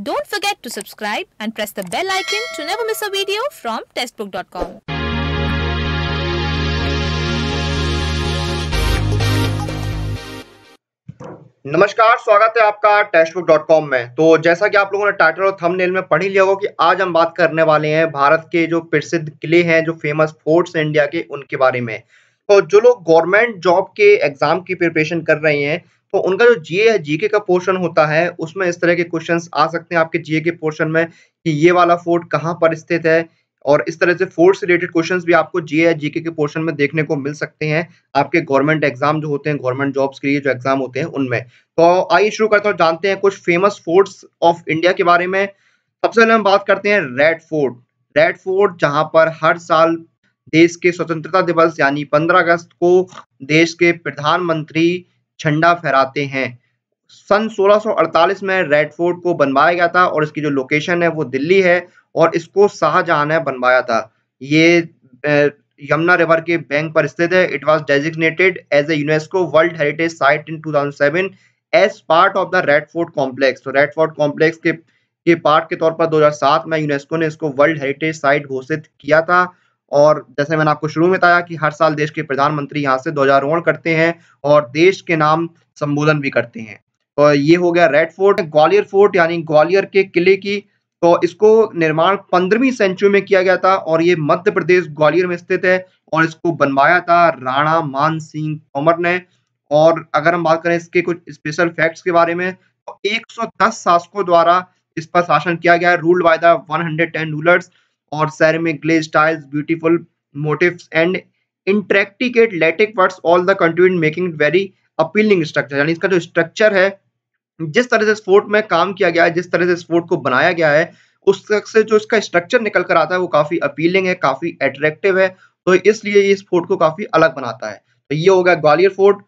Don't forget to subscribe and press the bell icon to never miss a video from testbook.com. नमस्कार स्वागत है आपका टेस्टबुक.com में तो जैसा कि आप लोगों ने टाइटल और थंबनेल में पढ़ ही लिया होगा कि आज हम बात करने वाले हैं भारत के जो प्रसिद्ध किले हैं जो फेमस फोर्ट्स हैं इंडिया के उनके बारे में तो जो लोग गवर्नमेंट जॉब के एग्जाम की प्रिपरेशन कर रहे हैं तो उनका जो जीए है जीके का पोर्शन होता है उसमें इस तरह के क्वेश्चन आ सकते हैं आपके जीए के पोर्शन में कि ये वाला फोर्ट कहाँ पर स्थित है और इस तरह से फोर्ट से रिलेटेड क्वेश्चन भी आपको जीए या जीके के पोर्शन में देखने को मिल सकते हैं आपके गवर्नमेंट एग्जाम जो होते हैं गवर्नमेंट जॉब्स के लिए जो एग्जाम होते हैं उनमें तो आइए शुरू करता हूँ जानते हैं कुछ फेमस फोर्ट्स ऑफ इंडिया के बारे में सबसे पहले हम बात करते हैं रेड फोर्ट रेड फोर्ट जहाँ पर हर साल देश के स्वतंत्रता दिवस यानी 15 अगस्त को देश के प्रधानमंत्री झंडा फहराते हैं सन 1648 में रेड फोर्ट को बनवाया गया था और इसकी जो लोकेशन है वो दिल्ली है और इसको शाहजहां ने बनवाया था ये यमुना रिवर के बैंक पर स्थित है it was designated as a UNESCO world heritage site in two as part of the Red Fort complex तो रेड फोर्ट कॉम्प्लेक्स के के पार्ट के तौर पर 2007 में यूनेस्को ने इसको वर्ल्ड हेरिटेज साइट घोषित किया था और जैसे मैंने आपको शुरू में बताया कि हर साल देश के प्रधानमंत्री यहाँ से ध्वजारोहण करते हैं और देश के नाम संबोधन भी करते हैं तो ये हो गया रेड फोर्ट ग्वालियर फोर्ट यानी ग्वालियर के किले की तो इसको निर्माण पंद्रहवीं सेंचुरी में किया गया था और ये मध्य प्रदेश ग्वालियर में स्थित है और इसको बनवाया था राणा मान सिंह तोमर ने और अगर हम बात करें इसके कुछ स्पेशल फैक्ट्स के बारे में तो 110 शासकों द्वारा इस पर शासन किया गया रूल्ड बाय द 110 रूलर्स और ceramic glazed tiles beautiful motifs and intricate latex works all the contribute making making very appealing structure यानी इसका जो स्ट्रक्चर है जिस तरह से स्पोर्ट में काम किया गया है जिस तरह से स्पोर्ट को बनाया गया है उस तरह से जो इसका स्ट्रक्चर निकल कर आता है वो काफी अपीलिंग है काफी अट्रैक्टिव है तो इसलिए ये इस फोर्ट को काफी अलग बनाता है तो ये हो गया ग्वालियर फोर्ट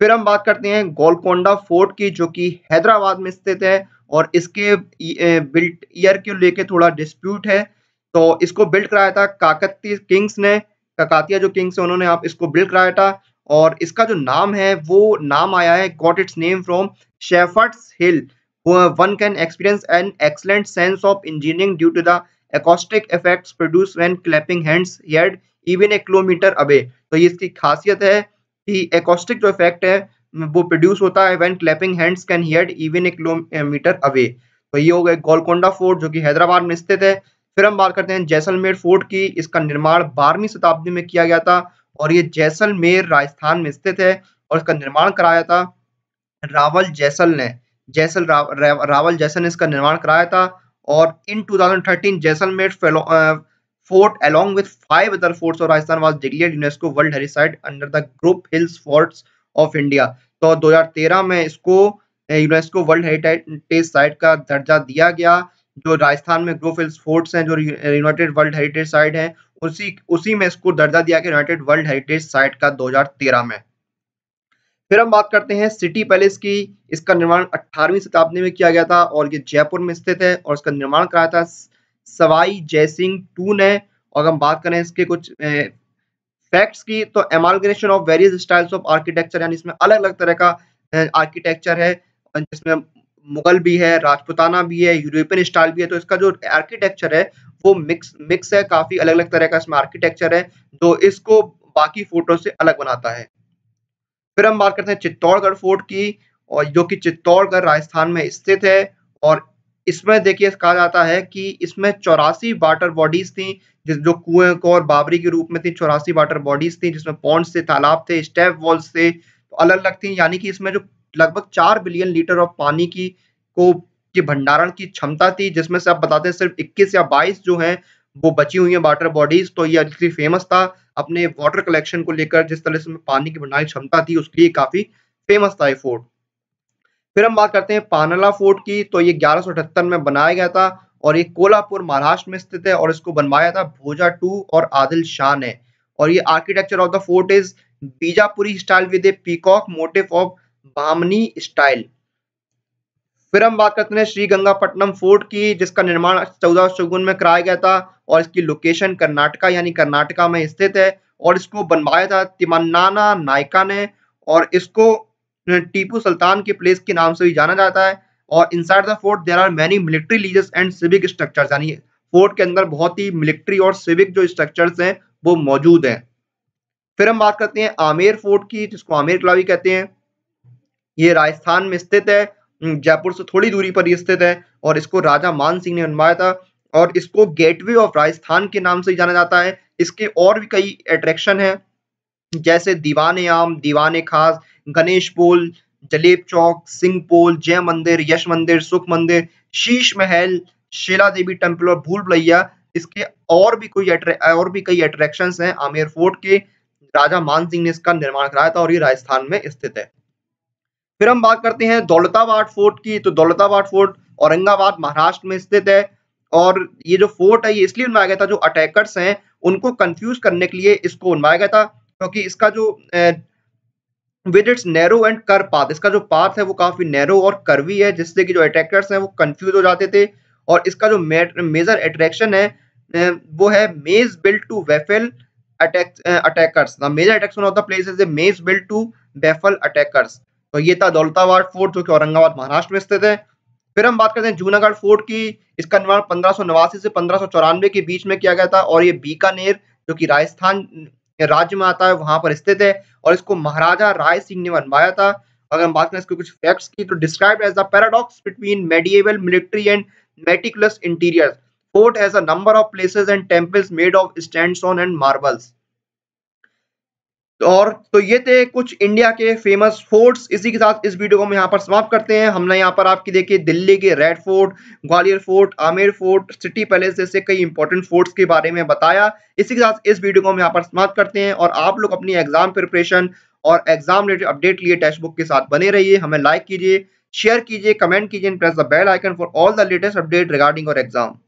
फिर हम बात करते हैं गोलकोंडा फोर्ट की जो कि हैदराबाद में स्थित है और इसके बिल्ट ईयर को लेके थोड़ा डिस्प्यूट है तो इसको बिल्ड कराया था काकती किंग्स ने काकातिया जो किंग्स है उन्होंने आप इसको बिल्ड कराया था और इसका जो नाम है वो नाम आया है got its name from shepherds hill one can experience an excellent sense of engineering due to the acoustic effects produce when clapping hands heard even a kilometre away तो ये इसकी खासियत है कि एकॉस्टिक जो इफेक्ट है वो प्रोड्यूस होता है when clapping hands can heard even a kilometre away तो ये हो गए गोलकोंडा फोर्ट जो कि हैदराबाद में स्थित है फिर हम बात करते हैं जैसलमेर फोर्ट की इसका निर्माण बारहवीं शताब्दी में किया गया था और ये जैसलमेर राजस्थान में स्थित है और इसका निर्माण कराया था रावल जैसल ने जैसल रा, रा, रावल जैसल ने इसका निर्माण कराया था और in 2013 Jaisalmer fort along with five other forts of Rajasthan was declared UNESCO world Heritage under the group hills forts of India तो 2013 में इसको यूनेस्को वर्ल्ड हेरिटेज साइट का दर्जा दिया गया जो राजस्थान में ग्रोफ हिल्स फोर्ट्स हैं जो यूनाइटेड वर्ल्ड हेरिटेज साइट है उसी उसी में इसको दर्जा दिया गया यूनाइटेड वर्ल्ड हेरिटेज साइट का 2013 में फिर हम बात करते हैं सिटी पैलेस की इसका निर्माण 18वीं शताब्दी में किया गया था और ये जयपुर में स्थित है और इसका निर्माण कराया था सवाई जयसिंह टू ने और हम बात करें इसके कुछ ए, फैक्ट्स की तो amalgamation of various styles of architecture यानी इसमें अलग अलग तरह का आर्किटेक्चर है जिसमें मुगल भी है राजपुताना भी है यूरोपियन स्टाइल भी है तो इसका जो आर्किटेक्चर है वो मिक्स मिक्स है काफी अलग अलग तरह का इसमें आर्किटेक्चर है जो इसको बाकी फोर्टों से अलग बनाता है फिर हम बात करते हैं चित्तौड़गढ़ फोर्ट की और जो कि चित्तौड़गढ़ राजस्थान में स्थित है और इसमें देखिए कहा जाता है कि इसमें चौरासी वाटर बॉडीज थी जिस जो कुएं को और बाबरी के रूप में थी चौरासी वाटर बॉडीज थी जिसमें पॉन्ड्स थे तालाब थे स्टेप वॉल्स थे तो अलग अलग थी यानी कि इसमें जो लगभग चार बिलियन लीटर ऑफ पानी की को की भंडारण की क्षमता थी जिसमें से आप बताते हैं सिर्फ 21 या 22 जो हैं वो बची हुई है वाटर बॉडीज तो ये काफी फेमस था अपने वाटर कलेक्शन को लेकर जिस तरह से पानी की भंडारण क्षमता थी उसके लिए काफी फेमस था ये फोर्ट फिर हम बात करते हैं पानला फोर्ट की तो ये ग्यारह में बनाया गया था और ये कोलापुर महाराष्ट्र में स्थित है और इसको बनवाया था भोजा टू और आदिल शाह ने और ये architecture of the fort is Bijapuri style with a peacock motif of Bahmani style फिर हम बात करते हैं श्री गंगापट्टनम फोर्ट की जिसका निर्माण चौदह सौ में कराया गया था और इसकी लोकेशन कर्नाटका यानी कर्नाटका में स्थित है और इसको बनवाया था तिमन्नाना नायका ने और इसको टीपू सुल्तान के प्लेस के नाम से भी जाना जाता है और inside the fort there are many military leisures and civic structure यानी फोर्ट के अंदर बहुत ही मिलिट्री और सिविक जो स्ट्रक्चर्स हैं वो मौजूद हैं फिर हम बात करते हैं आमेर फोर्ट की जिसको आमेर किला भी कहते हैं ये राजस्थान में स्थित है हम्म, जयपुर से थोड़ी दूरी पर स्थित है और इसको राजा मान सिंह ने बनवाया था और इसको गेटवे ऑफ राजस्थान के नाम से जाना जाता है इसके और भी कई अट्रैक्शन है जैसे दीवान आम दीवान खास गणेश पोल जलेब चौक सिंह पोल जय मंदिर यश मंदिर सुख मंदिर शीश महल शिला देवी टेम्पल और भूल भलैया इसके और भी कोई और भी कई अट्रैक्शन हैं आमेर फोर्ट के राजा मान सिंह ने इसका निर्माण कराया था और ये राजस्थान में स्थित है फिर हम बात करते हैं दौलताबाद फोर्ट की तो दौलताबाद फोर्ट औरंगाबाद महाराष्ट्र में स्थित है और ये जो फोर्ट है ये इसलिए बनवाया गया था जो अटैकर्स हैं उनको कंफ्यूज करने के लिए इसको बनवाया गया था क्योंकि तो इसका जो विद इट्स नैरो एंड कर पाथ इसका जो पाथ है वो काफी नैरो और करवी है जिससे कि जो अटैकर्स हैं वो कंफ्यूज हो जाते थे और इसका जो मेजर अट्रैक्शन है वो है maze built to baffle attack attackers major attraction of the place is a maze built to baffle attackers तो ये था दौलताबाद फोर्ट जो कि औरंगाबाद महाराष्ट्र में स्थित है फिर हम बात करते हैं जूनागढ़ फोर्ट की इसका निर्माण पंद्रह से पंद्रह के बीच में किया गया था और ये बीकानेर जो कि राजस्थान राज्य में आता है वहां पर स्थित है और इसको महाराजा राय सिंह ने बनवाया था अगर हम बात करें इसके कुछ फैक्ट्स की तो describe as the paradox between medieval military and meticulous interior fort as a number of places and temples made of stand and marbles और तो ये थे कुछ इंडिया के फेमस फोर्ट्स इसी के साथ इस वीडियो को हम यहाँ पर समाप्त करते हैं हमने यहाँ पर आपकी देखिए दिल्ली के Red Fort Gwalior fort Amer fort City Palace जैसे कई इंपॉर्टेंट फोर्ट्स के बारे में बताया इसी के साथ इस वीडियो को हम यहाँ पर समाप्त करते हैं और आप लोग अपनी एग्जाम प्रिपरेशन और एग्जाम रिलेटेड अपडेट लिए टेक्स बुक के साथ बने रहिए हमें लाइक कीजिए शेयर कीजिए कमेंट कीजिए press the bell icon for all the latest update regarding और एग्जाम